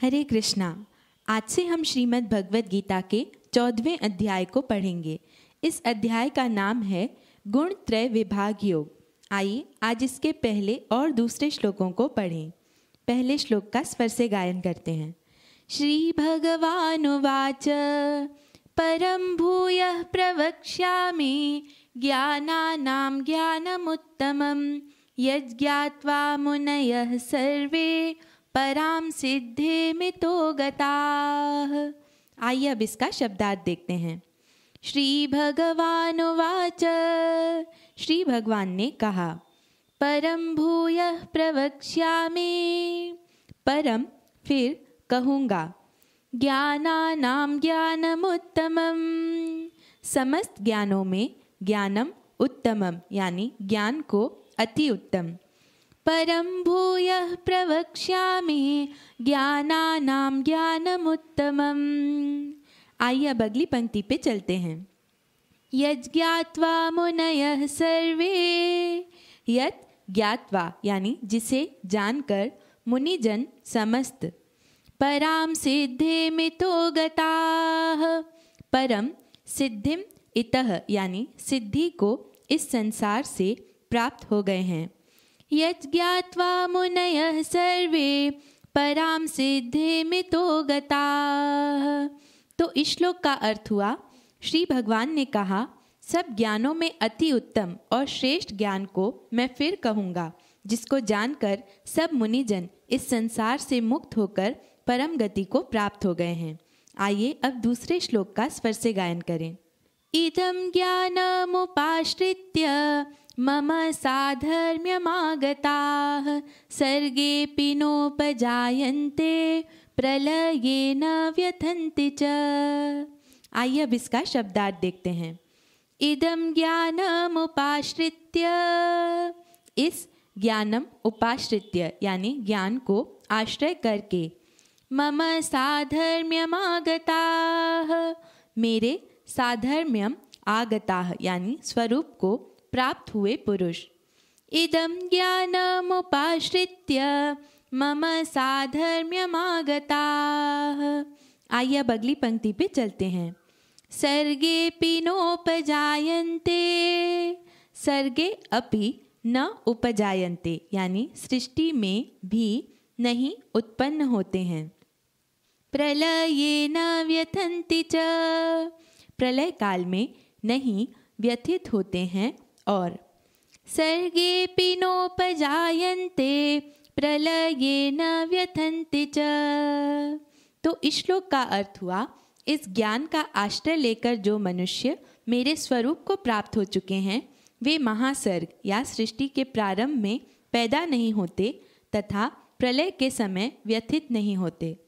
हरे कृष्णा आज से हम श्रीमद् भगवद गीता के चौदहवें अध्याय को पढ़ेंगे इस अध्याय का नाम है गुण त्रय विभाग योग आइए आज इसके पहले और दूसरे श्लोकों को पढ़ें पहले श्लोक का स्वर से गायन करते हैं श्री भगवानुवाच परम भूय प्रवक्षा प्रवक्ष्यामि ज्ञानाम ज्ञानमुत्तम यज्ञात्वा मुनय सर्वे पराम सिद्धे मितो गता आइए अब इसका शब्दार्थ देखते हैं श्री भगवान वाच श्री भगवान ने कहा परम भूय प्रवक्ष्या परम फिर कहूँगा ज्ञानानाम ज्ञानमुत्तमम समस्त ज्ञानों में ज्ञानम उत्तमम यानी ज्ञान को अति उत्तम परम भूय प्रवक्ष्यामि ज्ञानानां ज्ञानमुत्तमम् आइए अब अगली पंक्ति पे चलते हैं यज्ञात्वा मुनय सर्वे यत ज्ञात्वा यानी जिसे जानकर मुनिजन समस्त पराम सिद्धे मितो गता परम सिद्धिम इतः यानी सिद्धि को इस संसार से प्राप्त हो गए हैं यज्ञात्वा मुनयः सर्वे पराम सिद्धि में तो गता तो इस श्लोक का अर्थ हुआ श्री भगवान ने कहा सब ज्ञानों में अति उत्तम और श्रेष्ठ ज्ञान को मैं फिर कहूँगा जिसको जानकर सब मुनिजन इस संसार से मुक्त होकर परम गति को प्राप्त हो गए हैं आइए अब दूसरे श्लोक का स्वर से गायन करें इदम ज्ञानमुपाश्रित्य मम साधर्म्यमागता सर्गे नोपजायन्ते प्रलये न व्यथन्ति च आइए अब इसका शब्दार्थ देखते हैं इदम ज्ञानमुपाश्रित्य इस ज्ञानम उपाश्रित्य यानी ज्ञान को आश्रय करके मम आगता मेरे साधर्म्यम आगता यानी स्वरूप को प्राप्त हुए पुरुष इदम ज्ञान मुश्रित मम साधर्म्यमागताः आइए अब अगली पंक्ति पे चलते हैं सर्गे पिनोपजायन्ते सर्गे अपि न उपजायन्ते यानी सृष्टि में भी नहीं उत्पन्न होते हैं प्रलये न व्यथंति च प्रलय काल में नहीं व्यथित होते हैं और सर्गे पिनोपजायन्ते प्रलये न व्यथन्ति च तो इस श्लोक का अर्थ हुआ इस ज्ञान का आश्रय लेकर जो मनुष्य मेरे स्वरूप को प्राप्त हो चुके हैं वे महासर्ग या सृष्टि के प्रारंभ में पैदा नहीं होते तथा प्रलय के समय व्यथित नहीं होते